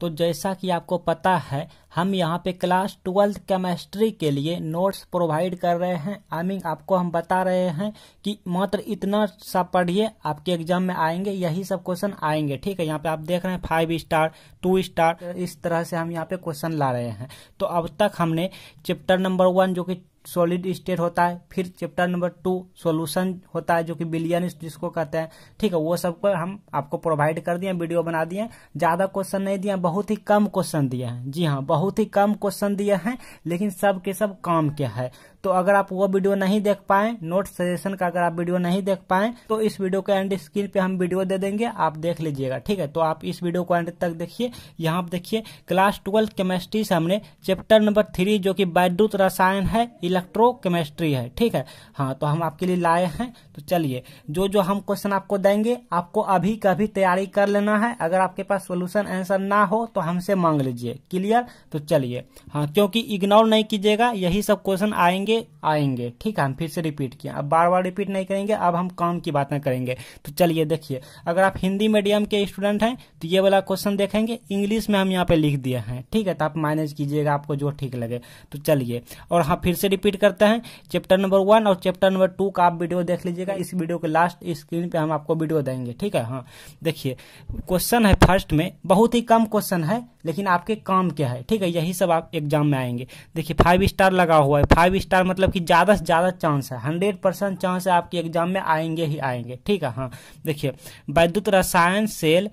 तो जैसा कि आपको पता है हम यहाँ पे क्लास ट्वेल्थ केमिस्ट्री के लिए नोट्स प्रोवाइड कर रहे हैं आई मीन आपको हम बता रहे हैं कि मात्र इतना सा पढ़िए आपके एग्जाम में आएंगे यही सब क्वेश्चन आएंगे ठीक है यहाँ पे आप देख रहे हैं फाइव स्टार टू स्टार इस तरह से हम यहाँ पे क्वेश्चन ला रहे हैं तो अब तक हमने चैप्टर नंबर वन जो कि सॉलिड स्टेट होता है फिर चैप्टर नंबर टू सॉल्यूशन होता है जो कि बिलियन जिसको कहते हैं ठीक है वो सब पर हम आपको प्रोवाइड कर दिए वीडियो बना दिए ज्यादा क्वेश्चन नहीं दिए बहुत ही कम क्वेश्चन दिए हैं जी हाँ बहुत ही कम क्वेश्चन दिए हैं लेकिन सब के सब काम के है तो अगर आप वो वीडियो नहीं देख पाए नोट सजेशन का अगर आप वीडियो नहीं देख पाए तो इस वीडियो के एंड स्क्रीन पे हम वीडियो दे देंगे आप देख लीजिएगा ठीक है तो आप इस वीडियो को एंड तक देखिए यहाँ देखिए क्लास ट्वेल्व केमेस्ट्री से हमने चैप्टर नंबर थ्री जो की वैद्युत रसायन है इलेक्ट्रोकेमिस्ट्री है ठीक है हाँ तो हम आपके लिए लाए हैं तो चलिए जो जो हम क्वेश्चन आपको देंगे आपको अभी कभी तैयारी कर लेना है अगर आपके पास सोल्यूशन आंसर ना हो तो हमसे मांग लीजिए क्लियर तो चलिए हाँ क्योंकि इग्नोर नहीं कीजिएगा यही सब क्वेश्चन आएंगे आएंगे ठीक है हम फिर से रिपीट किया अब बार बार रिपीट नहीं करेंगे अब हम काम की बातें करेंगे तो चलिए देखिए अगर आप हिंदी मीडियम के स्टूडेंट हैं तो ये वाला क्वेश्चन देखेंगे इंग्लिश में हम यहाँ पे लिख दिए हैं ठीक है तो आप मैनेज कीजिएगा आपको जो ठीक लगे तो चलिए और हाँ फिर से रिपीट करते हैं चैप्टर नंबर वन और चैप्टर नंबर टू का आप वीडियो देख लीजिएगा इस वीडियो के लास्ट स्क्रीन पे हम आपको वीडियो देंगे ठीक है हाँ देखिए क्वेश्चन है फर्स्ट में बहुत ही कम क्वेश्चन है लेकिन आपके काम क्या है ठीक है यही सब आप एग्जाम में आएंगे देखिए फाइव स्टार लगा हुआ है फाइव स्टार मतलब की ज़्यादा से ज़्यादा चांस है हंड्रेड परसेंट चांस है आपके एग्जाम में आएंगे ही आएंगे ठीक है हाँ देखिये वैद्युत रसायन सेल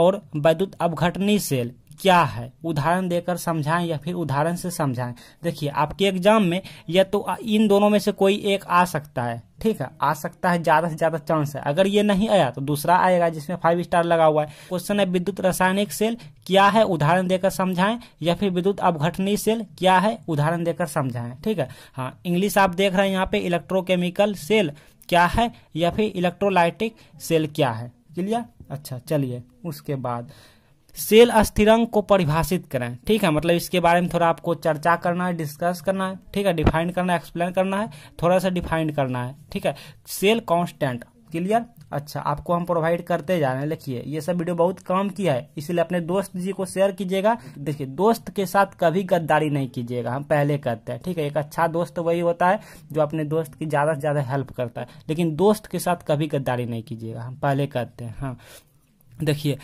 और वैद्युत अवघटनी सेल क्या है उदाहरण देकर समझाएं या फिर उदाहरण से समझाएं देखिए आपके एग्जाम में या तो इन दोनों में से कोई एक आ सकता है ठीक है आ सकता है ज्यादा से ज्यादा चांस है अगर ये नहीं आया तो दूसरा आएगा जिसमें फाइव स्टार लगा हुआ है क्वेश्चन है विद्युत रासायनिक सेल क्या है उदाहरण देकर समझाएं या फिर विद्युत अवघटनी सेल क्या है उदाहरण देकर समझाएं ठीक है हाँ इंग्लिश आप देख रहे हैं यहाँ पे इलेक्ट्रोकेमिकल सेल क्या है या फिर इलेक्ट्रोलाइटिक सेल क्या है क्लियर अच्छा चलिए उसके बाद सेल स्थिरांक को परिभाषित करें ठीक है मतलब इसके बारे में थोड़ा आपको चर्चा करना है डिस्कस करना है ठीक है डिफाइन करना है एक्सप्लेन करना है थोड़ा सा डिफाइन करना है ठीक है सेल कांस्टेंट क्लियर अच्छा आपको हम प्रोवाइड करते जा रहे हैं लिखिए ये सब वीडियो बहुत काम किया है इसलिए अपने दोस्त जी को शेयर कीजिएगा देखिए दोस्त के साथ कभी गद्दारी नहीं कीजिएगा हम पहले करते हैं ठीक है एक अच्छा दोस्त वही होता है जो अपने दोस्त की ज़्यादा से ज़्यादा हेल्प करता है लेकिन दोस्त के साथ कभी गद्दारी नहीं कीजिएगा हम पहले करते हैं हाँ देखिए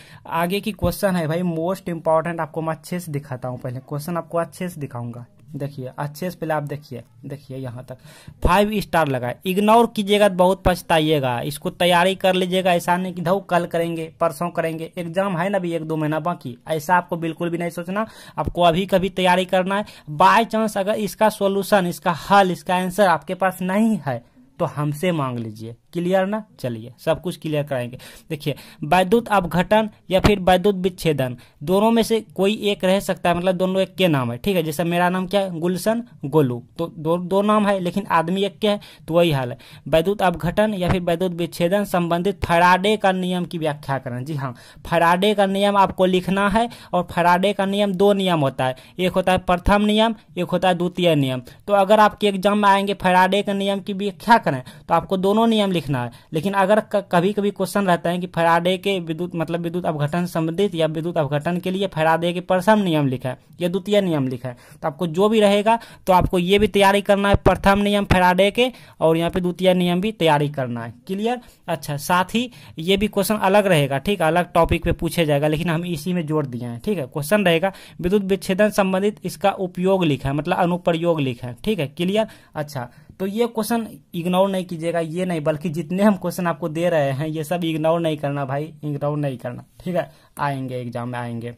आगे की क्वेश्चन है भाई मोस्ट इम्पॉर्टेंट आपको मैं अच्छे से दिखाता हूँ पहले क्वेश्चन आपको अच्छे से दिखाऊंगा देखिए अच्छे से पहले आप देखिए देखिए यहाँ तक फाइव स्टार लगा इग्नोर कीजिएगा तो बहुत पछताइएगा इसको तैयारी कर लीजिएगा ऐसा नहीं कि धो कल करेंगे परसों करेंगे एग्जाम है ना अभी एक दो महीना बाकी ऐसा आपको बिल्कुल भी नहीं सोचना आपको अभी कभी तैयारी करना है बाय चांस अगर इसका सोल्यूशन इसका हल इसका आंसर आपके पास नहीं है तो हमसे मांग लीजिए क्लियर ना चलिए सब कुछ क्लियर कराएंगे देखिए वैद्युत अवघटन या फिर वैद्युत विच्छेदन दोनों में से कोई एक रह सकता है मतलब दोनों एक के नाम है ठीक है जैसे मेरा नाम क्या है गुलशन गोलू तो दो, दो नाम है लेकिन आदमी एक के है तो वही हाल है वैद्युत अवघटन या फिर वैद्युत विच्छेदन संबंधित फराडे का नियम की व्याख्या करें जी हाँ फराडे का नियम आपको लिखना है और फराडे का नियम दो नियम होता है एक होता है प्रथम नियम एक होता है द्वितीय नियम तो अगर आपके एग्जाम में आएंगे फराडे का नियम की व्याख्या करें तो आपको दोनों नियम लिख लिखना है लेकिन अगर कभी कभी क्वेश्चन रहता है कि फैराडे के विद्युत मतलब विद्युत अवघटन संबंधित या विद्युत अवघटन के लिए फैराडे के प्रथम नियम लिखा है या द्वितीय नियम लिखा है तो आपको जो भी रहेगा तो आपको ये भी तैयारी करना है प्रथम नियम फैराडे के और यहाँ पे द्वितीय नियम भी तैयारी करना है क्लियर अच्छा साथ ही ये भी क्वेश्चन अलग रहेगा ठीक है अलग टॉपिक पे पूछे जाएगा लेकिन हम इसी में जोड़ दिए हैं ठीक है क्वेश्चन रहेगा विद्युत विच्छेदन संबंधित इसका उपयोग लिखा है मतलब अनुप्रयोग लिखा है ठीक है क्लियर अच्छा तो ये क्वेश्चन इग्नोर नहीं कीजिएगा ये नहीं बल्कि जितने हम क्वेश्चन आपको दे रहे हैं ये सब इग्नोर नहीं करना भाई इग्नोर नहीं करना ठीक है आएंगे एग्जाम में आएंगे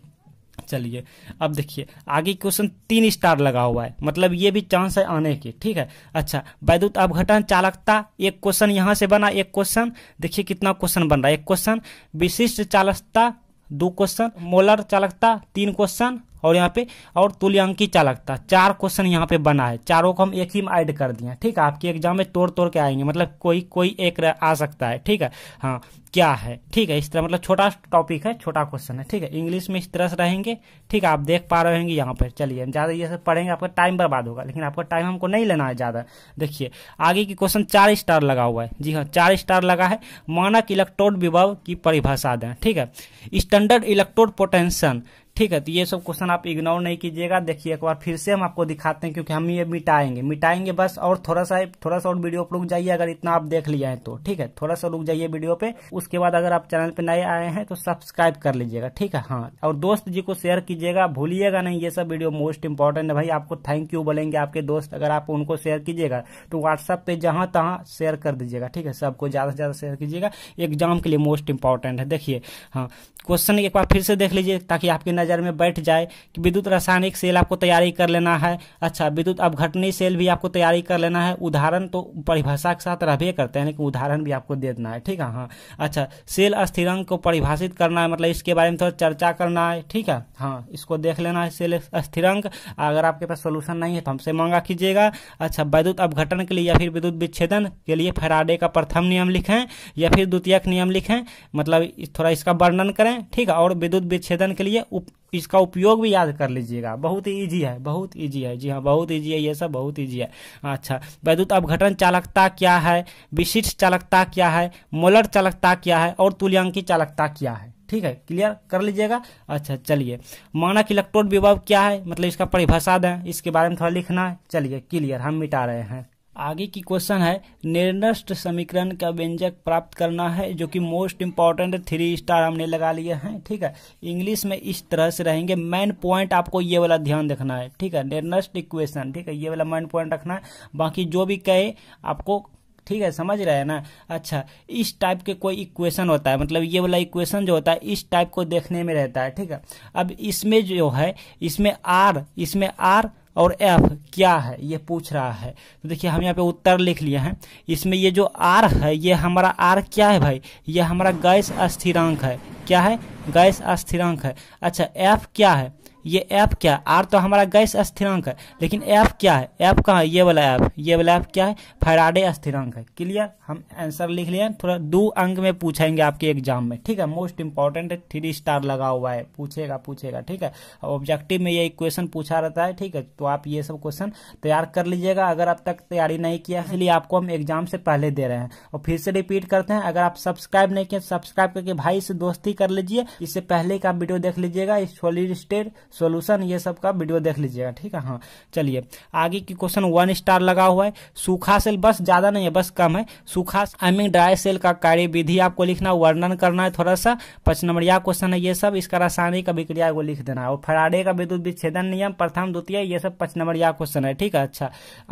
चलिए अब देखिए आगे क्वेश्चन तीन स्टार लगा हुआ है मतलब ये भी चांस है आने की ठीक है अच्छा वैद्युत अवघटन चालकता एक क्वेश्चन यहाँ से बना एक क्वेश्चन देखिए कितना क्वेश्चन बन रहा है एक क्वेश्चन विशिष्ट चालकता दो क्वेश्चन मोलर चालकता तीन क्वेश्चन और यहाँ पे और तुल्यांकी चालकता चार क्वेश्चन यहाँ पे बना है चारों को हम एक ही में ऐड कर दिए ठीक है आपके एग्जाम में तोड़ तोड़ के आएंगे मतलब कोई कोई एक आ सकता है ठीक है हाँ क्या है ठीक है इस तरह मतलब छोटा टॉपिक है छोटा क्वेश्चन है ठीक है इंग्लिश में इस तरह से रहेंगे ठीक है आप देख पा रहे होंगे यहाँ पर चलिए ज़्यादा ये सब पढ़ेंगे आपका टाइम बर्बाद होगा लेकिन आपका टाइम हमको नहीं लेना है ज़्यादा देखिए आगे की क्वेश्चन चार स्टार लगा हुआ है जी हाँ चार स्टार लगा है मानक इलेक्ट्रोड विभव की परिभाषा दें ठीक है स्टैंडर्ड इलेक्ट्रोड पोटेंशन ठीक है तो ये सब क्वेश्चन आप इग्नोर नहीं कीजिएगा देखिए एक बार फिर से हम आपको दिखाते हैं क्योंकि हम ये मिटाएंगे मिटाएंगे बस और थोड़ा सा थोड़ा सा और वीडियो पर रुक जाइए अगर इतना आप देख लिया है तो ठीक है थोड़ा सा रुक जाइए वीडियो पे उसके बाद अगर आप चैनल पे नए आए हैं तो सब्सक्राइब कर लीजिएगा ठीक है हाँ और दोस्त जी को शेयर कीजिएगा भूलिएगा नहीं ये सब वीडियो मोस्ट इंपॉर्टेंट है भाई आपको थैंक यू बोलेंगे आपके दोस्त अगर आप उनको शेयर कीजिएगा तो व्हाट्सएप पे जहां तहां शेयर कर दीजिएगा ठीक है सबको ज्यादा से ज्यादा शेयर कीजिएगा एग्जाम के लिए मोस्ट इंपॉर्टेंट है देखिए हाँ क्वेश्चन एक बार फिर से देख लीजिए ताकि आपकी नज़र में बैठ जाए कि विद्युत रासायनिक सेल आपको तैयारी कर लेना है अच्छा विद्युत अवघटनी सेल भी आपको तैयारी कर लेना है उदाहरण तो परिभाषा के साथ रहे करते हैं लेकिन उदाहरण भी आपको दे देना है ठीक है हाँ अच्छा सेल स्थिरंक को परिभाषित करना है मतलब इसके बारे में थोड़ा चर्चा करना है ठीक है हाँ इसको देख लेना है सेल स्थिरंक अगर आपके पास सोल्यूशन नहीं है तो हमसे मांगा कीजिएगा अच्छा वैद्युत अवघटन के लिए या फिर विद्युत विच्छेदन के लिए फेराडे का प्रथम नियम लिखें या फिर द्वितीय नियम लिखें मतलब थोड़ा इसका वर्णन करें है ठीक है और विद्युत विच्छेदन के लिए उप, इसका उपयोग भी याद कर लीजिएगा बहुत इजी है बहुत इजी है जी हाँ बहुत इजी है ये सब बहुत इजी है अच्छा वैद्युत अवघटन चालकता क्या है विशिष्ट चालकता क्या है मोलर चालकता क्या है और तुल्यांकी चालकता क्या है ठीक है क्लियर कर लीजिएगा अच्छा चलिए मानक इलेक्ट्रोड विभव क्या है मतलब इसका परिभाषा दें इसके बारे में थोड़ा लिखना है चलिए क्लियर हम मिटा रहे हैं आगे की क्वेश्चन है निर्नष्ट समीकरण का व्यंजक प्राप्त करना है जो कि मोस्ट इंपॉर्टेंट थ्री स्टार हमने लगा लिए हैं ठीक है इंग्लिश में इस तरह से रहेंगे मेन पॉइंट आपको ये वाला ध्यान रखना है ठीक है निर्नष्ट इक्वेशन ठीक है ये वाला मेन पॉइंट रखना है बाकी जो भी कहे आपको ठीक है समझ रहे हैं ना अच्छा इस टाइप के कोई इक्वेशन होता है मतलब ये वाला इक्वेशन जो होता है इस टाइप को देखने में रहता है ठीक है अब इसमें जो है इसमें आर इसमें आर और एफ क्या है ये पूछ रहा है तो देखिए हम यहाँ पे उत्तर लिख लिए हैं इसमें ये जो आर है ये हमारा आर क्या है भाई ये हमारा गैस स्थिरांक है क्या है गैस स्थिरांक है अच्छा एफ क्या है ये ऐप क्या है आर तो हमारा गैस स्थिरांक है लेकिन ऐप क्या है ऐप कहाँ ये वाला ऐप ये वाला ऐप क्या है फैराडे स्थिरांक है क्लियर हम आंसर लिख लिया थोड़ा दो अंक में पूछेंगे आपके एग्जाम में ठीक है मोस्ट इंपॉर्टेंट है थ्री स्टार लगा हुआ है पूछेगा पूछेगा ठीक है ऑब्जेक्टिव में ये क्वेश्चन पूछा रहता है ठीक है तो आप ये सब क्वेश्चन तैयार कर लीजिएगा अगर अब तक तैयारी नहीं किया इसलिए आपको हम एग्जाम से पहले दे रहे हैं और फिर से रिपीट करते हैं अगर आप सब्सक्राइब नहीं किए सब्सक्राइब करके भाई से दोस्ती कर लीजिए इससे पहले का वीडियो देख लीजिएगा इस सोलिड स्टेट सोल्यूशन ये सब का वीडियो देख लीजिएगा ठीक है हाँ चलिए आगे की क्वेश्चन वन स्टार लगा हुआ है सूखा सेल बस ज्यादा नहीं है बस कम है सूखा आई मीन ड्राई सेल का कार्य विधि आपको लिखना वर्णन करना है थोड़ा सा पच नंबर या क्वेश्चन है ये सब इसका रासायनिक अभिक्रिया को लिख देना है और फराडे का विद्युत विच्छेदन नियम प्रथम द्वितीय ये सब पच नंबर या क्वेश्चन है ठीक है अच्छा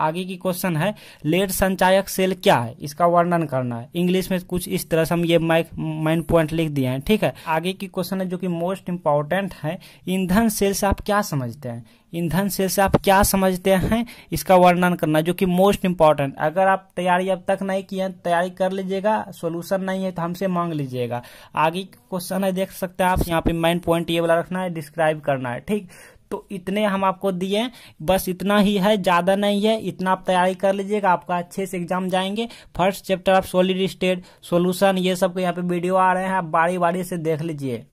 आगे की क्वेश्चन है लेट संचायक सेल क्या है इसका वर्णन करना है इंग्लिश में कुछ इस तरह से हम ये माइन पॉइंट लिख दिए हैं ठीक है आगे की क्वेश्चन है जो कि मोस्ट इंपॉर्टेंट है ईंधन सेल से आप क्या समझते हैं ईंधन सेल से आप क्या समझते हैं इसका वर्णन करना जो कि मोस्ट इंपॉर्टेंट अगर आप तैयारी अब तक नहीं किए तैयारी कर लीजिएगा सोल्यूशन नहीं है तो हमसे मांग लीजिएगा आगे क्वेश्चन है देख सकते हैं आप यहाँ पे मेन पॉइंट ये वाला रखना है डिस्क्राइब करना है ठीक तो इतने हम आपको दिए बस इतना ही है ज़्यादा नहीं है इतना आप तैयारी कर लीजिएगा आपका अच्छे से एग्जाम जाएंगे फर्स्ट चैप्टर आप सोलिड स्टेट सोल्यूशन ये सब यहाँ पे वीडियो आ रहे हैं आप बारी बारी से देख लीजिए